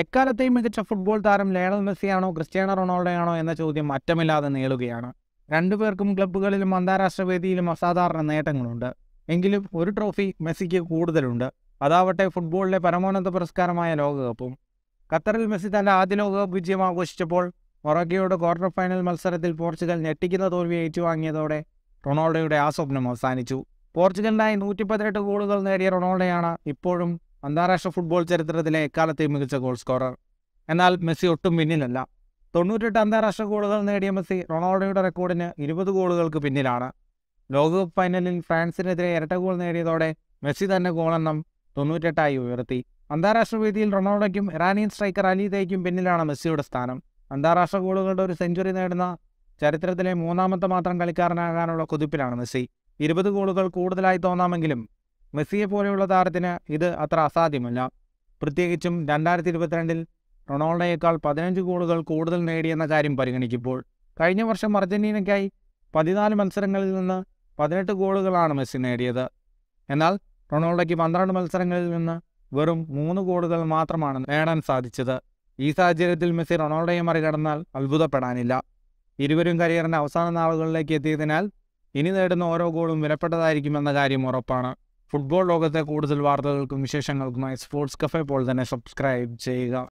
എക്കാലത്തെയും മികച്ച ഫുട്ബോൾ താരം ലയണൽ മെസ്സിയാണോ ക്രിസ്ത്യാനോ റൊണാൾഡോയാണോ എന്ന ചോദ്യം അറ്റമില്ലാതെ നീളുകയാണ് രണ്ടുപേർക്കും ക്ലബ്ബുകളിലും അന്താരാഷ്ട്ര വേദിയിലും അസാധാരണ നേട്ടങ്ങളുണ്ട് എങ്കിലും ഒരു ട്രോഫി മെസ്സിക്ക് കൂടുതലുണ്ട് അതാവട്ടെ ഫുട്ബോളിലെ പരമോന്നത പുരസ്കാരമായ ലോകകപ്പും ഖത്തറിൽ മെസ്സി തന്റെ ആദ്യ ലോകകപ്പ് വിജയം ആഘോഷിച്ചപ്പോൾ മൊറോക്കയോട് ക്വാർട്ടർ ഫൈനൽ മത്സരത്തിൽ പോർച്ചുഗൽ ഞെട്ടിക്കുന്ന തോൽവി ഏറ്റുവാങ്ങിയതോടെ റൊണാൾഡോയുടെ ആ സ്വപ്നം അവസാനിച്ചു പോർച്ചുഗലിനായി നൂറ്റി പതിനെട്ട് ഗോളുകൾ നേടിയ റൊണാൾഡോയാണ് ഇപ്പോഴും അന്താരാഷ്ട്ര ഫുട്ബോൾ ചരിത്രത്തിലെ എക്കാലത്തെയും മികച്ച ഗോൾ സ്കോറർ എന്നാൽ മെസ്സി ഒട്ടും പിന്നിലല്ല തൊണ്ണൂറ്റെട്ട് അന്താരാഷ്ട്ര ഗോളുകൾ നേടിയ മെസ്സി റൊണാൾഡോയുടെ റെക്കോർഡിന് ഇരുപത് ഗോളുകൾക്ക് പിന്നിലാണ് ലോകകപ്പ് ഫൈനലിൽ ഫ്രാൻസിനെതിരെ ഇരട്ട ഗോൾ നേടിയതോടെ മെസ്സി തന്നെ ഗോളെണ്ണം തൊണ്ണൂറ്റെട്ടായി ഉയർത്തി അന്താരാഷ്ട്ര വേദിയിൽ റൊണാൾഡോയ്ക്കും ഇറാനിയൻ സ്ട്രൈക്കർ അലീതയ്ക്കും പിന്നിലാണ് മെസ്സിയുടെ സ്ഥാനം അന്താരാഷ്ട്ര ഗോളുകളുടെ ഒരു സെഞ്ചുറി നേടുന്ന ചരിത്രത്തിലെ മൂന്നാമത്തെ മാത്രം കളിക്കാരനാകാനുള്ള കുതിപ്പിലാണ് മെസ്സി ഇരുപത് ഗോളുകൾ കൂടുതലായി തോന്നാമെങ്കിലും മെസ്സിയെ പോലെയുള്ള താരത്തിന് ഇത് അത്ര അസാധ്യമല്ല പ്രത്യേകിച്ചും രണ്ടായിരത്തി ഇരുപത്തിരണ്ടിൽ റൊണാൾഡോയേക്കാൾ പതിനഞ്ച് ഗോളുകൾ കൂടുതൽ നേടിയെന്ന കാര്യം പരിഗണിക്കുമ്പോൾ കഴിഞ്ഞ വർഷം അർജന്റീനയ്ക്കായി പതിനാല് മത്സരങ്ങളിൽ നിന്ന് പതിനെട്ട് ഗോളുകളാണ് മെസ്സി നേടിയത് എന്നാൽ റൊണാൾഡോയ്ക്ക് പന്ത്രണ്ട് മത്സരങ്ങളിൽ നിന്ന് വെറും മൂന്ന് ഗോളുകൾ മാത്രമാണ് നേടാൻ സാധിച്ചത് ഈ സാഹചര്യത്തിൽ മെസ്സി റൊണാൾഡോയെ മറികടന്നാൽ അത്ഭുതപ്പെടാനില്ല ഇരുവരും കരിയറിൻ്റെ അവസാന നാളുകളിലേക്ക് എത്തിയതിനാൽ ഇനി നേടുന്ന ഓരോ ഗോളും വിലപ്പെട്ടതായിരിക്കുമെന്ന കാര്യം ഉറപ്പാണ് ഫുട്ബോൾ ലോകത്തെ കൂടുതൽ വാർത്തകൾക്കും വിശേഷങ്ങൾക്കുമായി സ്പോർട്സ് കഫേ പോൾ തന്നെ സബ്സ്ക്രൈബ് ചെയ്യുക